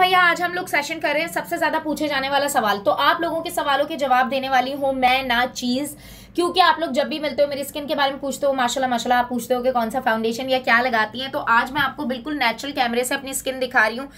भैया आज हम लोग सेशन कर रहे हैं सबसे ज्यादा पूछे जाने वाला सवाल तो आप लोगों के सवालों के जवाब देने वाली हूँ मैं ना चीज क्योंकि आप लोग जब भी मिलते हो मेरी स्किन के बारे में पूछते हो माशाल्लाह माशाल्लाह आप पूछते हो कि कौन सा फाउंडेशन या क्या लगाती हैं तो आज मैं आपको बिल्कुल नेचुरल कैमरे से अपनी स्किन दिखा रही हूँ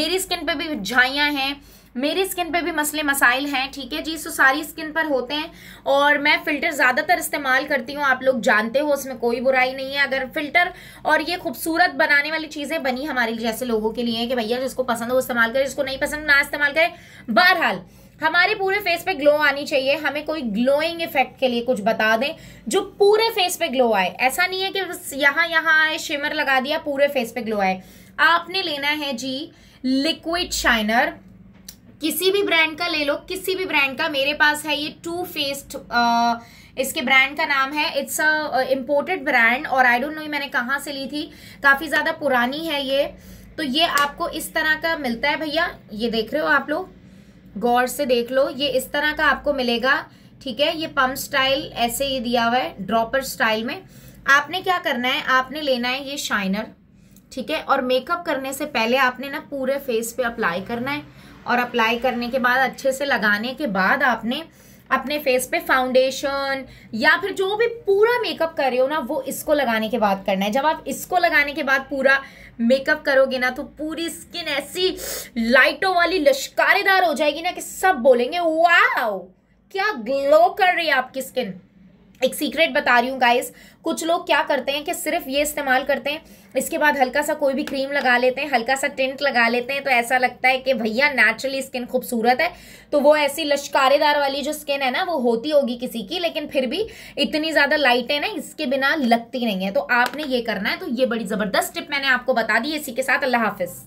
मेरी स्किन पर भी झाइयाँ हैं मेरी स्किन पे भी मसले मसाइल हैं ठीक है जी सो सारी स्किन पर होते हैं और मैं फ़िल्टर ज़्यादातर इस्तेमाल करती हूँ आप लोग जानते हो उसमें कोई बुराई नहीं है अगर फ़िल्टर और ये खूबसूरत बनाने वाली चीज़ें बनी हमारे जैसे लोगों के लिए कि भैया जिसको पसंद हो इस्तेमाल करें जिसको नहीं पसंद ना इस्तेमाल करें बहरहाल हमारे पूरे फेस पे ग्लो आनी चाहिए हमें कोई ग्लोइंग इफेक्ट के लिए कुछ बता दें जो पूरे फेस पे ग्लो आए ऐसा नहीं है कि बस यहाँ यहाँ आए शिमर लगा दिया पूरे फेस पे ग्लो आए आपने लेना है जी लिक्विड शाइनर किसी भी ब्रांड का ले लो किसी भी ब्रांड का मेरे पास है ये टू फेस्ड इसके ब्रांड का नाम है इट्स अ इम्पोर्टेड ब्रांड और आई डोंट नो मैंने कहाँ से ली थी काफ़ी ज़्यादा पुरानी है ये तो ये आपको इस तरह का मिलता है भैया ये देख रहे हो आप लोग गौर से देख लो ये इस तरह का आपको मिलेगा ठीक है ये पम्प स्टाइल ऐसे ही दिया हुआ है ड्रॉपर स्टाइल में आपने क्या करना है आपने लेना है ये शाइनर ठीक है और मेकअप करने से पहले आपने ना पूरे फेस पे अप्लाई करना है और अप्लाई करने के बाद अच्छे से लगाने के बाद आपने अपने फेस पे फाउंडेशन या फिर जो भी पूरा मेकअप कर रहे हो ना वो इसको लगाने के बाद करना है जब आप इसको लगाने के बाद पूरा मेकअप करोगे ना तो पूरी स्किन ऐसी लाइटों वाली लश्कारेदार हो जाएगी ना कि सब बोलेंगे वाह क्या ग्लो कर रही है आपकी स्किन एक सीक्रेट बता रही हूँ गाइस कुछ लोग क्या करते हैं कि सिर्फ ये इस्तेमाल करते हैं इसके बाद हल्का सा कोई भी क्रीम लगा लेते हैं हल्का सा टेंट लगा लेते हैं तो ऐसा लगता है कि भैया नेचुरली स्किन खूबसूरत है तो वो ऐसी लश्कारेदार वाली जो स्किन है ना वो होती होगी किसी की लेकिन फिर भी इतनी ज़्यादा लाइट है ना इसके बिना लगती नहीं है तो आपने ये करना है तो ये बड़ी ज़बरदस्त टिप मैंने आपको बता दी इसी के साथ अल्लाह हाफिज़